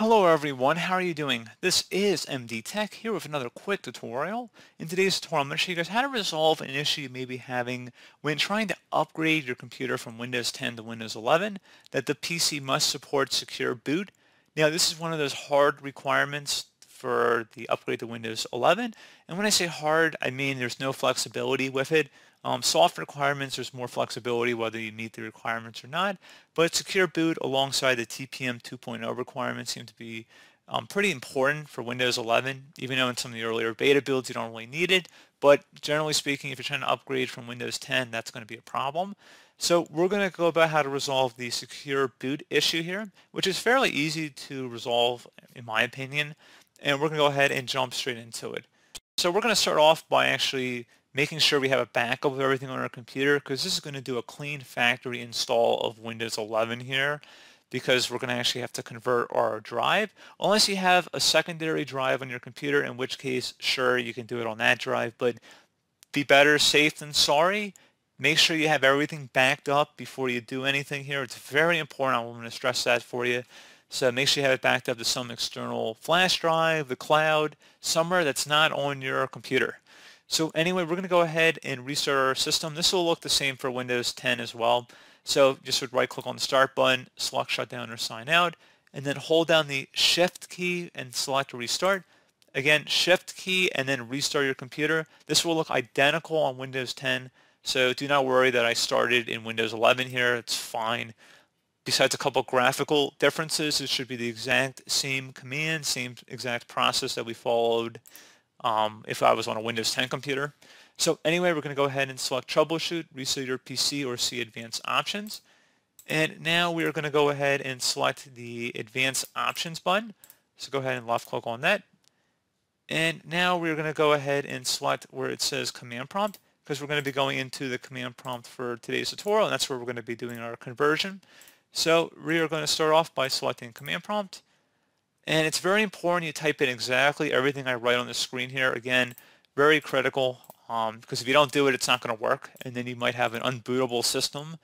Hello everyone, how are you doing? This is MD Tech here with another quick tutorial. In today's tutorial, I'm going to show you guys how to resolve an issue you may be having when trying to upgrade your computer from Windows 10 to Windows 11, that the PC must support secure boot. Now this is one of those hard requirements for the upgrade to Windows 11. And when I say hard, I mean there's no flexibility with it. Um, soft requirements, there's more flexibility whether you meet the requirements or not. But secure boot alongside the TPM 2.0 requirements seem to be um, pretty important for Windows 11, even though in some of the earlier beta builds you don't really need it. But generally speaking, if you're trying to upgrade from Windows 10, that's going to be a problem. So we're going to go about how to resolve the secure boot issue here, which is fairly easy to resolve in my opinion and we're going to go ahead and jump straight into it. So we're going to start off by actually making sure we have a backup of everything on our computer because this is going to do a clean factory install of Windows 11 here because we're going to actually have to convert our drive unless you have a secondary drive on your computer in which case sure you can do it on that drive but be better safe than sorry make sure you have everything backed up before you do anything here it's very important I'm going to stress that for you so make sure you have it backed up to some external flash drive, the cloud, somewhere that's not on your computer. So anyway, we're going to go ahead and restart our system. This will look the same for Windows 10 as well. So just would right click on the start button, select shutdown or sign out, and then hold down the shift key and select restart. Again, shift key and then restart your computer. This will look identical on Windows 10. So do not worry that I started in Windows 11 here. It's fine. Besides a couple graphical differences, it should be the exact same command, same exact process that we followed um, if I was on a Windows 10 computer. So anyway, we're going to go ahead and select Troubleshoot, reset your PC or see Advanced Options. And now we are going to go ahead and select the Advanced Options button. So go ahead and left click on that. And now we're going to go ahead and select where it says Command Prompt because we're going to be going into the command prompt for today's tutorial and that's where we're going to be doing our conversion. So we are going to start off by selecting command prompt. And it's very important you type in exactly everything I write on the screen here. Again, very critical um, because if you don't do it, it's not going to work. And then you might have an unbootable system,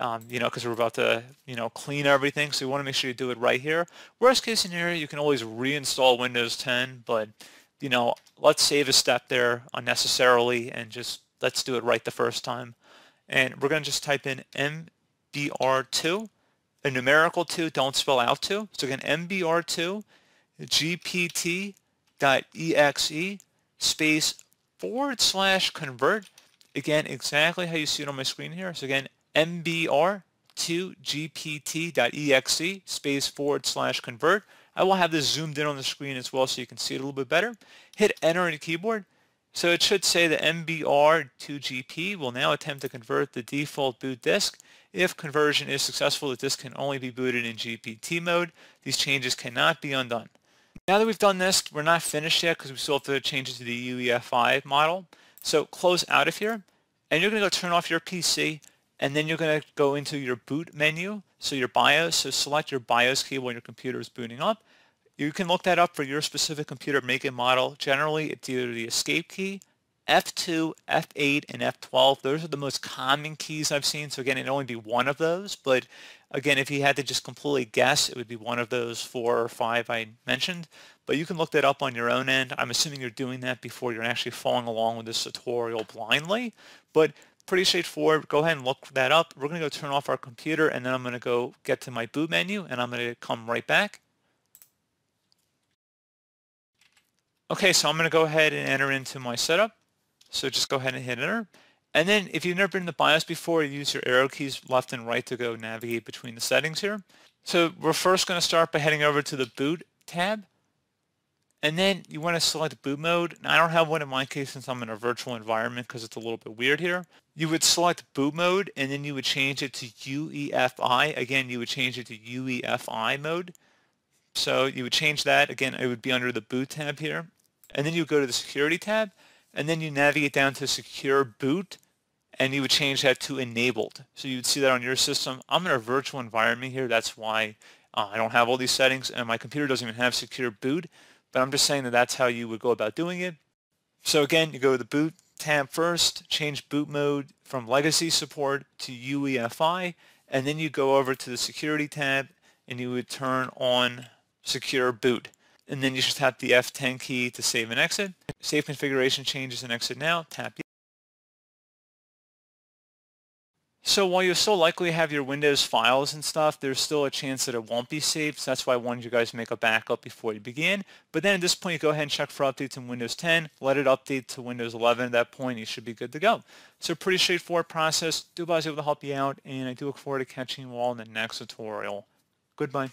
um, you know, because we're about to, you know, clean everything. So you want to make sure you do it right here. Worst case scenario, you can always reinstall Windows 10, but, you know, let's save a step there unnecessarily and just let's do it right the first time. And we're going to just type in MBR2 a numerical 2, don't spell out 2. So again, MBR2, GPT.exe, space forward slash convert. Again, exactly how you see it on my screen here. So again, MBR2GPT.exe, space forward slash convert. I will have this zoomed in on the screen as well so you can see it a little bit better. Hit enter on the keyboard. So it should say the MBR2GP will now attempt to convert the default boot disk if conversion is successful, the disk can only be booted in GPT mode. These changes cannot be undone. Now that we've done this, we're not finished yet because we still have to change it to the UEFI model. So close out of here, and you're going to go turn off your PC, and then you're going to go into your boot menu, so your BIOS, so select your BIOS key while your computer is booting up. You can look that up for your specific computer make and model. Generally, it's either the escape key, F2, F8, and F12, those are the most common keys I've seen. So again, it'd only be one of those. But again, if you had to just completely guess, it would be one of those four or five I mentioned. But you can look that up on your own end. I'm assuming you're doing that before you're actually following along with this tutorial blindly. But pretty straightforward. Go ahead and look that up. We're going to go turn off our computer, and then I'm going to go get to my boot menu, and I'm going to come right back. Okay, so I'm going to go ahead and enter into my setup. So just go ahead and hit enter. And then if you've never been in the BIOS before, use your arrow keys left and right to go navigate between the settings here. So we're first going to start by heading over to the boot tab. And then you want to select boot mode. Now, I don't have one in my case since I'm in a virtual environment because it's a little bit weird here. You would select boot mode and then you would change it to UEFI. Again, you would change it to UEFI mode. So you would change that. Again, it would be under the boot tab here. And then you would go to the security tab and then you navigate down to secure boot and you would change that to enabled. So you'd see that on your system. I'm in a virtual environment here. That's why uh, I don't have all these settings and my computer doesn't even have secure boot, but I'm just saying that that's how you would go about doing it. So again, you go to the boot tab first, change boot mode from legacy support to UEFI, and then you go over to the security tab and you would turn on secure boot and then you should tap the F10 key to save and exit. Save configuration changes and exit now, tap So while you'll still likely have your Windows files and stuff, there's still a chance that it won't be saved, so that's why I wanted you guys to make a backup before you begin. But then at this point, you go ahead and check for updates in Windows 10, let it update to Windows 11 at that point, you should be good to go. So pretty straightforward process. Dubai is able to help you out, and I do look forward to catching you all in the next tutorial. Goodbye.